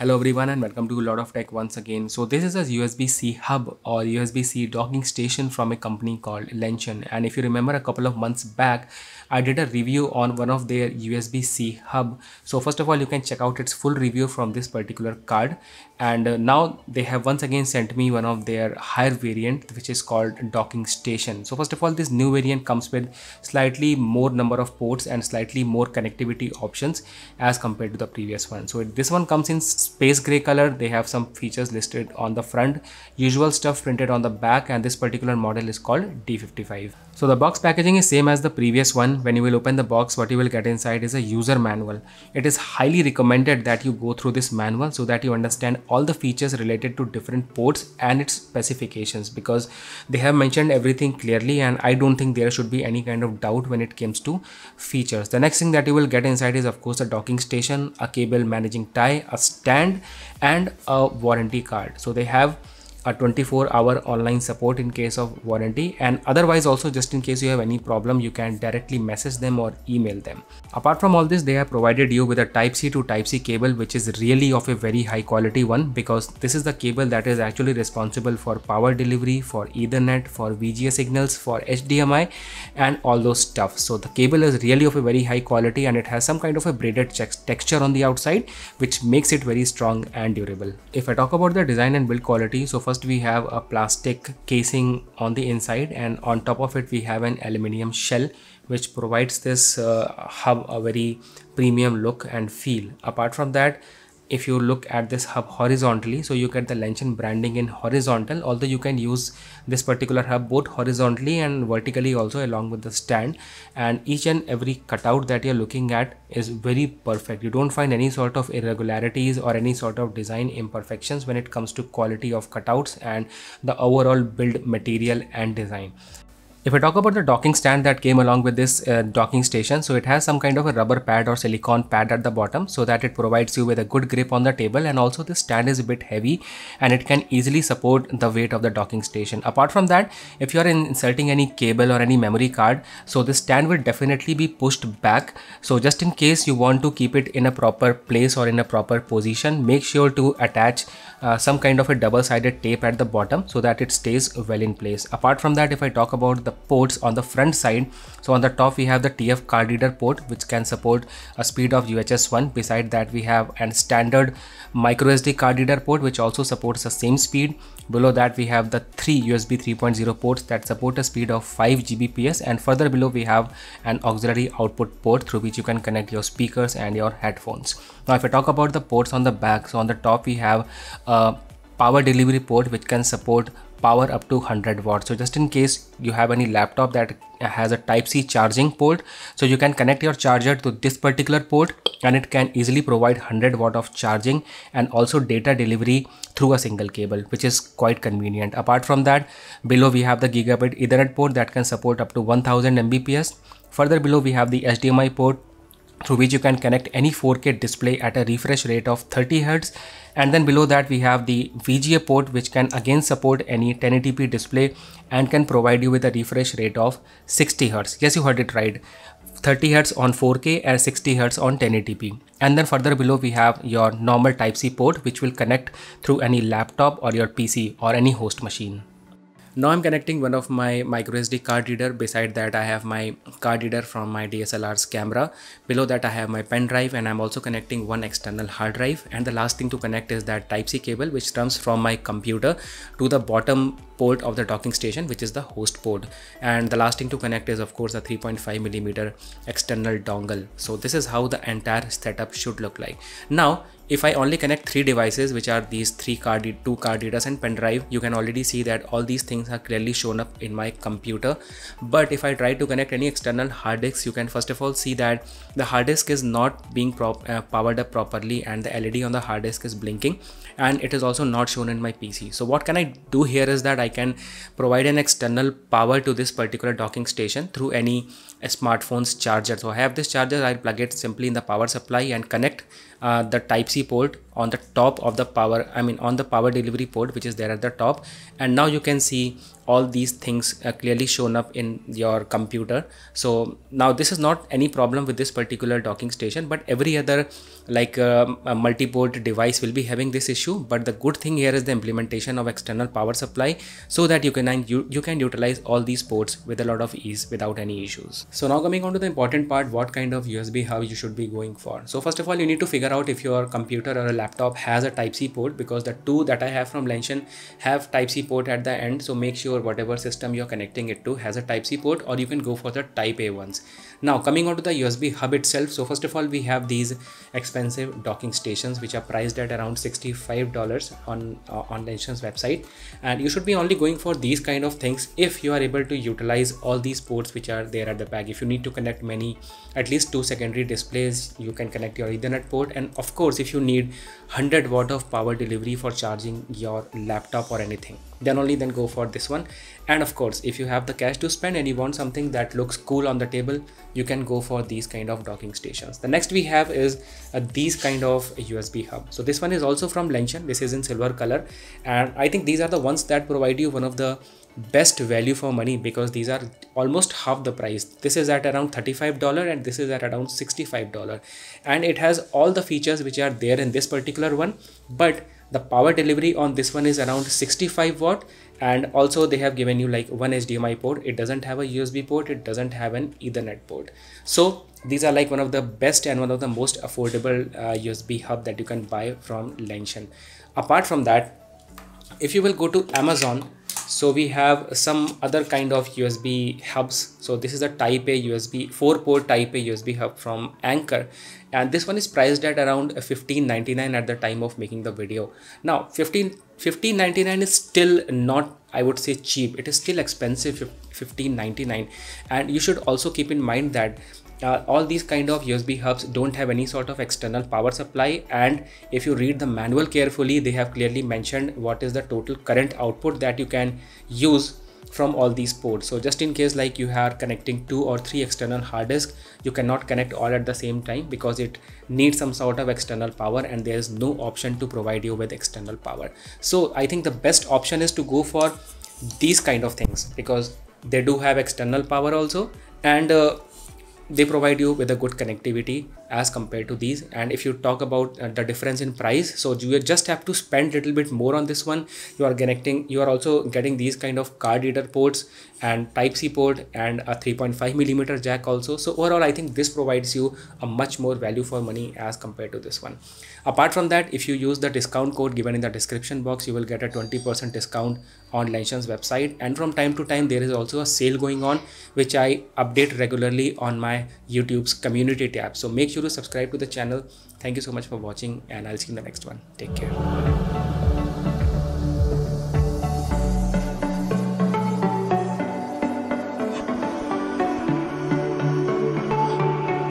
Hello everyone and welcome to Lot of Tech once again. So this is a USB-C hub or USB-C docking station from a company called Lention. And if you remember a couple of months back, I did a review on one of their USB-C hub. So first of all, you can check out its full review from this particular card. And uh, now they have once again sent me one of their higher variant, which is called docking station. So first of all, this new variant comes with slightly more number of ports and slightly more connectivity options as compared to the previous one. So this one comes in space gray color. They have some features listed on the front, usual stuff printed on the back and this particular model is called D55. So the box packaging is same as the previous one. When you will open the box, what you will get inside is a user manual. It is highly recommended that you go through this manual so that you understand all the features related to different ports and its specifications because they have mentioned everything clearly and I don't think there should be any kind of doubt when it comes to features. The next thing that you will get inside is of course a docking station, a cable managing tie, a stand and a warranty card so they have a 24 hour online support in case of warranty and otherwise also just in case you have any problem you can directly message them or email them. Apart from all this they have provided you with a type C to type C cable which is really of a very high quality one because this is the cable that is actually responsible for power delivery for ethernet for VGA signals for HDMI and all those stuff. So the cable is really of a very high quality and it has some kind of a braided texture on the outside which makes it very strong and durable. If I talk about the design and build quality so for first we have a plastic casing on the inside and on top of it we have an aluminium shell which provides this uh, hub a very premium look and feel apart from that if you look at this hub horizontally so you get the Lanshan branding in horizontal although you can use this particular hub both horizontally and vertically also along with the stand and each and every cutout that you're looking at is very perfect you don't find any sort of irregularities or any sort of design imperfections when it comes to quality of cutouts and the overall build material and design if I talk about the docking stand that came along with this uh, docking station, so it has some kind of a rubber pad or silicone pad at the bottom so that it provides you with a good grip on the table and also the stand is a bit heavy and it can easily support the weight of the docking station. Apart from that, if you are inserting any cable or any memory card, so the stand will definitely be pushed back. So just in case you want to keep it in a proper place or in a proper position, make sure to attach uh, some kind of a double-sided tape at the bottom so that it stays well in place. Apart from that, if I talk about the the ports on the front side. So on the top we have the TF card reader port which can support a speed of UHS 1. Beside that we have an standard microSD card reader port which also supports the same speed. Below that we have the three USB 3.0 ports that support a speed of 5 Gbps and further below we have an auxiliary output port through which you can connect your speakers and your headphones. Now if I talk about the ports on the back, so on the top we have a power delivery port which can support power up to 100 watts so just in case you have any laptop that has a type c charging port so you can connect your charger to this particular port and it can easily provide 100 watt of charging and also data delivery through a single cable which is quite convenient apart from that below we have the gigabit ethernet port that can support up to 1000 mbps further below we have the hdmi port through which you can connect any 4K display at a refresh rate of 30 Hz and then below that we have the VGA port which can again support any 1080p display and can provide you with a refresh rate of 60 Hz. Yes, you heard it right. 30 Hz on 4K and 60 Hz on 1080p. And then further below we have your normal Type-C port which will connect through any laptop or your PC or any host machine. Now I'm connecting one of my micro SD card reader. Beside that I have my card reader from my DSLR's camera. Below that I have my pen drive and I'm also connecting one external hard drive. And the last thing to connect is that type C cable which comes from my computer to the bottom port of the docking station which is the host port. And the last thing to connect is of course a 3.5 millimeter external dongle. So this is how the entire setup should look like. Now if I only connect three devices, which are these three card, two card readers and pen drive, you can already see that all these things are clearly shown up in my computer. But if I try to connect any external hard disk, you can first of all see that the hard disk is not being uh, powered up properly and the LED on the hard disk is blinking and it is also not shown in my PC. So what can I do here is that I can provide an external power to this particular docking station through any smartphone's charger. So I have this charger, i plug it simply in the power supply and connect uh, the Type C port on the top of the power i mean on the power delivery port which is there at the top and now you can see all these things uh, clearly shown up in your computer so now this is not any problem with this particular docking station but every other like um, multi-port device will be having this issue but the good thing here is the implementation of external power supply so that you can you, you can utilize all these ports with a lot of ease without any issues so now coming on to the important part what kind of usb hub you should be going for so first of all you need to figure out if your computer or a laptop has a type C port because the two that I have from Lenshin have type C port at the end so make sure whatever system you're connecting it to has a type C port or you can go for the type A ones. Now coming on to the USB hub itself so first of all we have these expensive docking stations which are priced at around $65 on, uh, on Lenshin's website and you should be only going for these kind of things if you are able to utilize all these ports which are there at the back. If you need to connect many at least two secondary displays you can connect your ethernet port and of course if you need 100 watt of power delivery for charging your laptop or anything then only then go for this one and of course if you have the cash to spend and you want something that looks cool on the table you can go for these kind of docking stations the next we have is uh, these kind of usb hub so this one is also from lension this is in silver color and i think these are the ones that provide you one of the best value for money because these are almost half the price this is at around $35 and this is at around $65 and it has all the features which are there in this particular one but the power delivery on this one is around 65 watt and also they have given you like one HDMI port it doesn't have a USB port it doesn't have an Ethernet port so these are like one of the best and one of the most affordable uh, USB hub that you can buy from Lenshan apart from that if you will go to Amazon so we have some other kind of usb hubs so this is a type a usb 4 port type a usb hub from anchor and this one is priced at around 15.99 at the time of making the video now 15 15.99 is still not i would say cheap it is still expensive 15.99 and you should also keep in mind that uh, all these kind of USB hubs don't have any sort of external power supply and if you read the manual carefully they have clearly mentioned what is the total current output that you can use from all these ports so just in case like you are connecting two or three external hard disk you cannot connect all at the same time because it needs some sort of external power and there is no option to provide you with external power so i think the best option is to go for these kind of things because they do have external power also and uh, they provide you with a good connectivity as compared to these and if you talk about uh, the difference in price so you just have to spend a little bit more on this one you are connecting you are also getting these kind of card reader ports and type c port and a 3.5 millimeter jack also so overall i think this provides you a much more value for money as compared to this one apart from that if you use the discount code given in the description box you will get a 20% discount on Lension's website and from time to time there is also a sale going on which i update regularly on my youtube's community tab so make sure sure to subscribe to the channel. Thank you so much for watching and I'll see you in the next one. Take care.